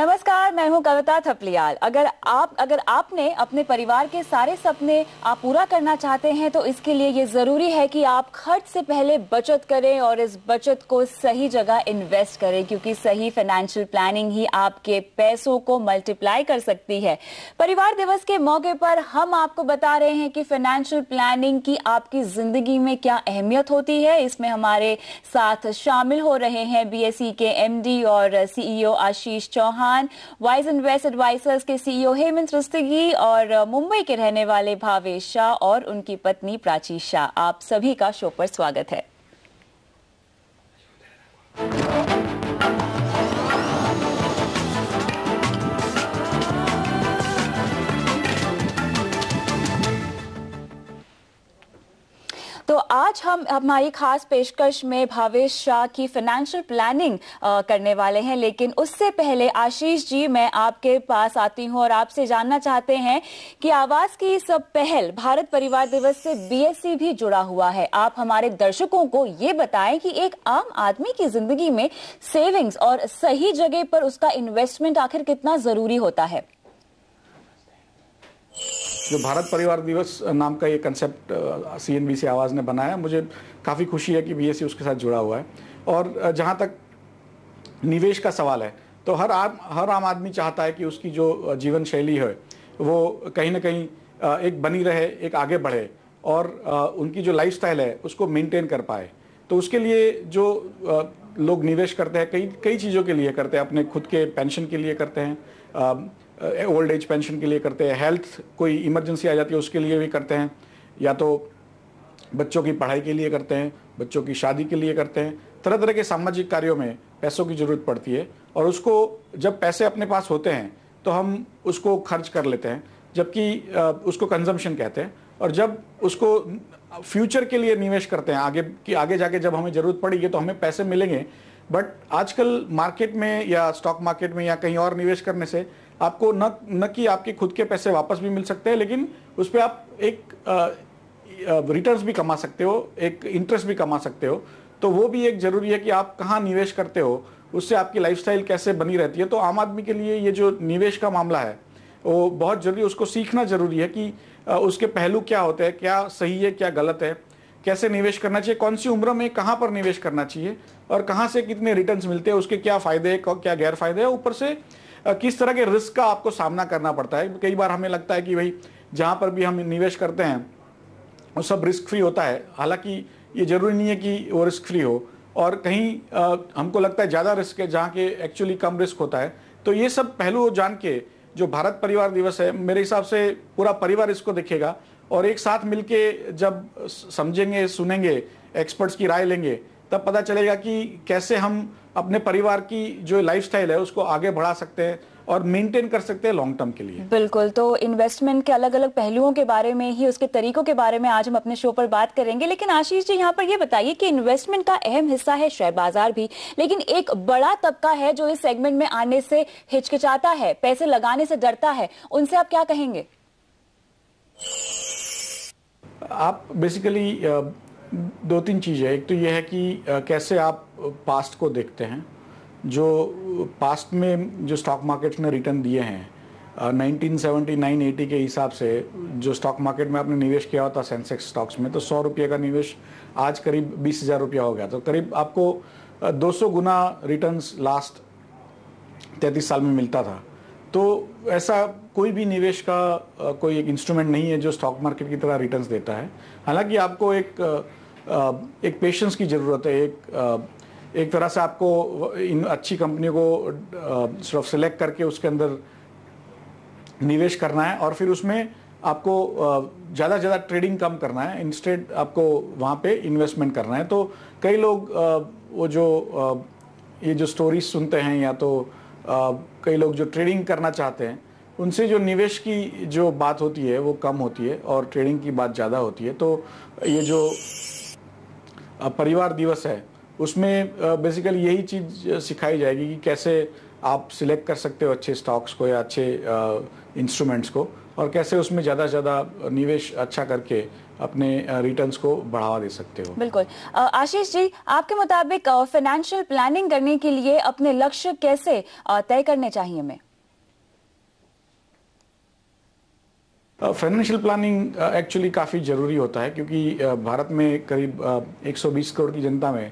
नमस्कार मैं हूं कविता थपलियाल अगर आप अगर आपने अपने परिवार के सारे सपने आप पूरा करना चाहते हैं तो इसके लिए ये जरूरी है कि आप खर्च से पहले बचत करें और इस बचत को सही जगह इन्वेस्ट करें क्योंकि सही फाइनेंशियल प्लानिंग ही आपके पैसों को मल्टीप्लाई कर सकती है परिवार दिवस के मौके पर हम आपको बता रहे हैं कि फाइनेंशियल प्लानिंग की आपकी जिंदगी में क्या अहमियत होती है इसमें हमारे साथ शामिल हो रहे हैं बी के एम और सीईओ e आशीष चौहान खान वाइज वेस्ट एडवाइजर्स के सीईओ e हेमंत रुस्तगी और मुंबई के रहने वाले भावेश शाह और उनकी पत्नी प्राची शाह आप सभी का शो पर स्वागत है आज हम हमारी खास पेशकश में भावेश शाह की फाइनेंशियल प्लानिंग करने वाले हैं लेकिन उससे पहले आशीष जी मैं आपके पास आती हूं और आपसे जानना चाहते हैं कि आवास की इस पहल भारत परिवार दिवस से बीएससी भी जुड़ा हुआ है आप हमारे दर्शकों को ये बताएं कि एक आम आदमी की जिंदगी में सेविंग्स और सही जगह पर उसका इन्वेस्टमेंट आखिर कितना जरूरी होता है जो भारत परिवार दिवस नाम का ये कंसेप्ट सी से आवाज़ ने बनाया मुझे काफ़ी खुशी है कि बी e उसके साथ जुड़ा हुआ है और जहाँ तक निवेश का सवाल है तो हर आम हर आम आदमी चाहता है कि उसकी जो जीवन शैली है वो कहीं ना कहीं एक बनी रहे एक आगे बढ़े और उनकी जो लाइफ है उसको मेंटेन कर पाए तो उसके लिए जो लोग निवेश करते हैं कई कई चीज़ों के लिए करते हैं अपने खुद के पेंशन के लिए करते हैं ओल्ड एज पेंशन के लिए करते हैं हेल्थ कोई इमरजेंसी आ जाती है उसके लिए भी करते हैं या तो बच्चों की पढ़ाई के लिए करते हैं बच्चों की शादी के लिए करते हैं तरह तरह के सामाजिक कार्यों में पैसों की ज़रूरत पड़ती है और उसको जब पैसे अपने पास होते हैं तो हम उसको खर्च कर लेते हैं जबकि उसको कंजम्पशन कहते हैं और जब उसको फ्यूचर के लिए निवेश करते हैं आगे कि आगे जाके जब हमें ज़रूरत पड़ेगी तो हमें पैसे मिलेंगे बट आजकल मार्केट में या स्टॉक मार्केट में या कहीं और निवेश करने से आपको न न कि आपके खुद के पैसे वापस भी मिल सकते हैं लेकिन उस पर आप एक रिटर्न भी कमा सकते हो एक इंटरेस्ट भी कमा सकते हो तो वो भी एक जरूरी है कि आप कहाँ निवेश करते हो उससे आपकी लाइफस्टाइल कैसे बनी रहती है तो आम आदमी के लिए ये जो निवेश का मामला है वो बहुत जरूरी उसको सीखना जरूरी है कि उसके पहलू क्या होते हैं क्या सही है क्या गलत है कैसे निवेश करना चाहिए कौन सी उम्र में कहाँ पर निवेश करना चाहिए और कहाँ से कितने रिटर्न्स मिलते हैं उसके क्या फ़ायदे क्या गैर फायदे हैं ऊपर से किस तरह के रिस्क का आपको सामना करना पड़ता है कई बार हमें लगता है कि भाई जहाँ पर भी हम निवेश करते हैं वो सब रिस्क फ्री होता है हालांकि ये ज़रूरी नहीं है कि वो रिस्क फ्री हो और कहीं हमको लगता है ज़्यादा रिस्क है जहाँ के एक्चुअली कम रिस्क होता है तो ये सब पहलू जान के जो भारत परिवार दिवस है मेरे हिसाब से पूरा परिवार इसको देखेगा और एक साथ मिलके जब समझेंगे सुनेंगे एक्सपर्ट्स की राय लेंगे तब पता चलेगा कि कैसे हम अपने परिवार की जो लाइफस्टाइल है उसको आगे बढ़ा सकते हैं और मेंटेन कर सकते हैं लॉन्ग टर्म के लिए बिल्कुल तो इन्वेस्टमेंट के अलग अलग पहलुओं के बारे में ही उसके तरीकों के बारे में आज हम अपने शो पर बात करेंगे लेकिन आशीष जी यहाँ पर ये बताइए कि इन्वेस्टमेंट का अहम हिस्सा है शेयर बाजार भी लेकिन एक बड़ा तबका है जो इस सेगमेंट में आने से हिचकिचाता है पैसे लगाने से डरता है उनसे आप क्या कहेंगे आप बेसिकली दो तीन चीज़ें एक तो ये है कि कैसे आप पास्ट को देखते हैं जो पास्ट में जो स्टॉक मार्केट ने रिटर्न दिए हैं नाइन एटी के हिसाब से जो स्टॉक मार्केट में आपने निवेश किया होता सेंसेक्स स्टॉक्स में तो सौ रुपये का निवेश आज करीब बीस हज़ार रुपया हो गया तो करीब आपको 200 गुना रिटर्न्स लास्ट तैंतीस साल में मिलता था तो ऐसा कोई भी निवेश का कोई एक इंस्ट्रूमेंट नहीं है जो स्टॉक मार्केट की तरह रिटर्न्स देता है हालांकि आपको एक एक पेशेंस की ज़रूरत है एक एक तरह से आपको इन अच्छी कंपनियों को सिर्फ सेलेक्ट करके उसके अंदर निवेश करना है और फिर उसमें आपको ज़्यादा ज़्यादा ट्रेडिंग कम करना है इंस्टेड आपको वहाँ पे इन्वेस्टमेंट करना है तो कई लोग वो जो ये जो स्टोरीज सुनते हैं या तो कई लोग जो ट्रेडिंग करना चाहते हैं उनसे जो निवेश की जो बात होती है वो कम होती है और ट्रेडिंग की बात ज़्यादा होती है तो ये जो परिवार दिवस है उसमें बेसिकली यही चीज़ सिखाई जाएगी कि कैसे आप सिलेक्ट कर सकते हो अच्छे स्टॉक्स को या अच्छे इंस्ट्रूमेंट्स को और कैसे उसमें ज़्यादा से ज़्यादा निवेश अच्छा करके अपने रिटर्न्स को बढ़ावा दे सकते हो बिल्कुल आशीष जी आपके मुताबिक फाइनेंशियल प्लानिंग करने के लिए अपने लक्ष्य कैसे तय करने चाहिए हमें फाइनेंशियल प्लानिंग एक्चुअली काफ़ी ज़रूरी होता है क्योंकि भारत में करीब 120 करोड़ की जनता में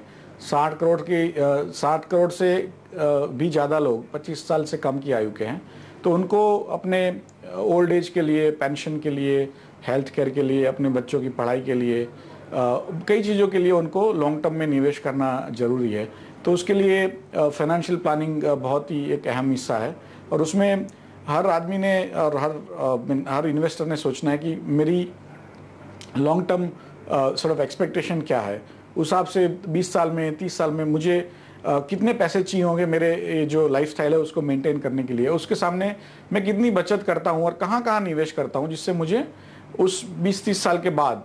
60 करोड़ के 60 करोड़ से भी ज़्यादा लोग 25 साल से कम की आयु के हैं तो उनको अपने ओल्ड एज के लिए पेंशन के लिए हेल्थ केयर के लिए अपने बच्चों की पढ़ाई के लिए कई चीज़ों के लिए उनको लॉन्ग टर्म में निवेश करना ज़रूरी है तो उसके लिए फाइनेंशियल प्लानिंग बहुत ही एक अहम हिस्सा है और उसमें हर आदमी ने और हर हर इन्वेस्टर ने सोचना है कि मेरी long term sort of expectation क्या है उस हिसाब से 20 साल में 30 साल में मुझे कितने पैसे चाहिए होंगे मेरे जो लाइफ है उसको मेनटेन करने के लिए उसके सामने मैं कितनी बचत करता हूँ और कहाँ कहाँ निवेश करता हूँ जिससे मुझे उस बीस तीस साल के बाद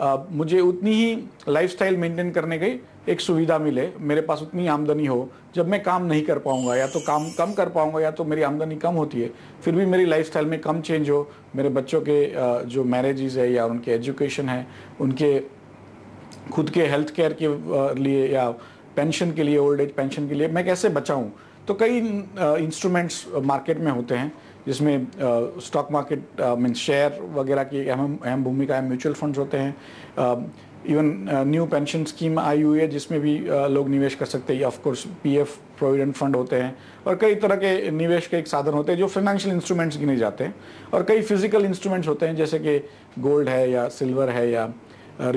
आ, मुझे उतनी ही लाइफस्टाइल मेंटेन करने की एक सुविधा मिले मेरे पास उतनी आमदनी हो जब मैं काम नहीं कर पाऊंगा या तो काम कम कर पाऊंगा या तो मेरी आमदनी कम होती है फिर भी मेरी लाइफस्टाइल में कम चेंज हो मेरे बच्चों के जो मैरिजेज है या उनके एजुकेशन है उनके खुद के हेल्थ केयर के लिए या पेंशन के लिए ओल्ड एज पेंशन के लिए मैं कैसे बचाऊँ तो कई इंस्ट्रूमेंट्स मार्केट में होते हैं जिसमें स्टॉक मार्केट मीन शेयर वगैरह की अहम अहम भूमिका है म्यूचुअल फंड्स होते हैं इवन न्यू पेंशन स्कीम आई हुई है जिसमें भी uh, लोग निवेश कर सकते हैं of course P F provident fund होते हैं और कई तरह के निवेश के एक साधन होते हैं जो फाइनेंशियल इंस्ट्रूमेंट्स गिने जाते हैं और कई फिजिकल इंस्ट्रूमेंट्स होते हैं जैसे कि गोल्ड है या सिल्वर है या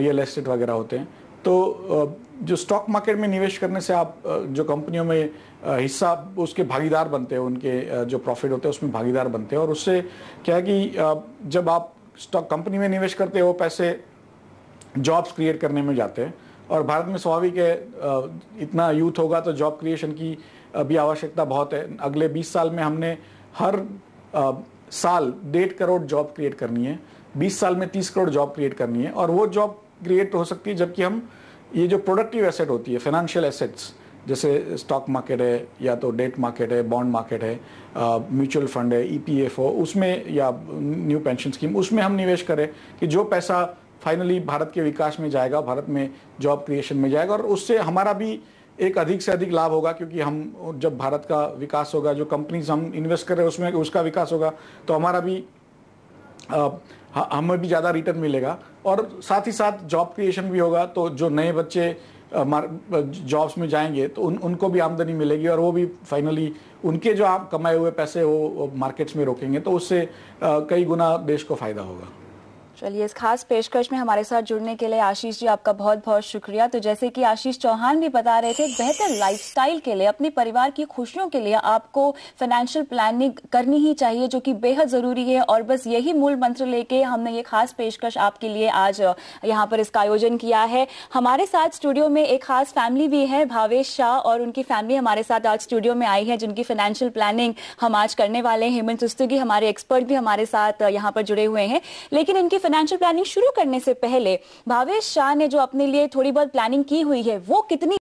रियल एस्टेट वगैरह होते हैं तो uh, जो स्टॉक मार्केट में निवेश करने से आप जो कंपनियों में हिस्सा उसके भागीदार बनते हैं उनके जो प्रॉफिट होते हैं उसमें भागीदार बनते हैं और उससे क्या है कि जब आप स्टॉक कंपनी में निवेश करते हैं वो पैसे जॉब्स क्रिएट करने में जाते हैं और भारत में स्वाभाविक है इतना यूथ होगा तो जॉब क्रिएशन की भी आवश्यकता बहुत है अगले 20 साल में हमने हर साल डेढ़ करोड़ जॉब क्रिएट करनी है 20 साल में 30 करोड़ जॉब क्रिएट करनी है और वो जॉब क्रिएट हो सकती है जबकि हम ये जो प्रोडक्टिव एसेट होती है फाइनेंशियल एसेट्स जैसे स्टॉक मार्केट है या तो डेट मार्केट है बॉन्ड मार्केट है म्यूचुअल फंड है ईपीएफओ e उसमें या न्यू पेंशन स्कीम उसमें हम निवेश करें कि जो पैसा फाइनली भारत के विकास में जाएगा भारत में जॉब क्रिएशन में जाएगा और उससे हमारा भी एक अधिक से अधिक लाभ होगा क्योंकि हम जब भारत का विकास होगा जो कंपनीज हम इन्वेस्ट कर रहे हैं उसमें उसका विकास होगा तो हमारा भी हाँ, हमें भी ज़्यादा रिटर्न मिलेगा और साथ ही साथ जॉब क्रिएशन भी होगा तो जो नए बच्चे जॉब्स में जाएंगे तो उन उनको भी आमदनी मिलेगी और वो भी फाइनली उनके जो आप कमाए हुए पैसे वो मार्केट्स में रोकेंगे तो उससे कई गुना देश को फ़ायदा होगा चलिए इस खास पेशकश में हमारे साथ जुड़ने के लिए आशीष जी आपका बहुत बहुत शुक्रिया तो जैसे कि आशीष चौहान भी बता रहे थे बेहतर लाइफस्टाइल के लिए अपने परिवार की खुशियों के लिए आपको फाइनेंशियल प्लानिंग करनी ही चाहिए जो कि बेहद ज़रूरी है और बस यही मूल मंत्र लेके हमने ये खास पेशकश आपके लिए आज यहाँ पर इसका आयोजन किया है हमारे साथ स्टूडियो में एक खास फैमिली भी है भावेश शाह और उनकी फैमिली हमारे साथ आज स्टूडियो में आई है जिनकी फाइनेंशियल प्लानिंग हम आज करने वाले हैं हेमंत सुस्तुगी हमारे एक्सपर्ट भी हमारे साथ यहाँ पर जुड़े हुए हैं लेकिन इनकी फाइनेंशियल प्लानिंग शुरू करने से पहले भावेश शाह ने जो अपने लिए थोड़ी बहुत प्लानिंग की हुई है वो कितनी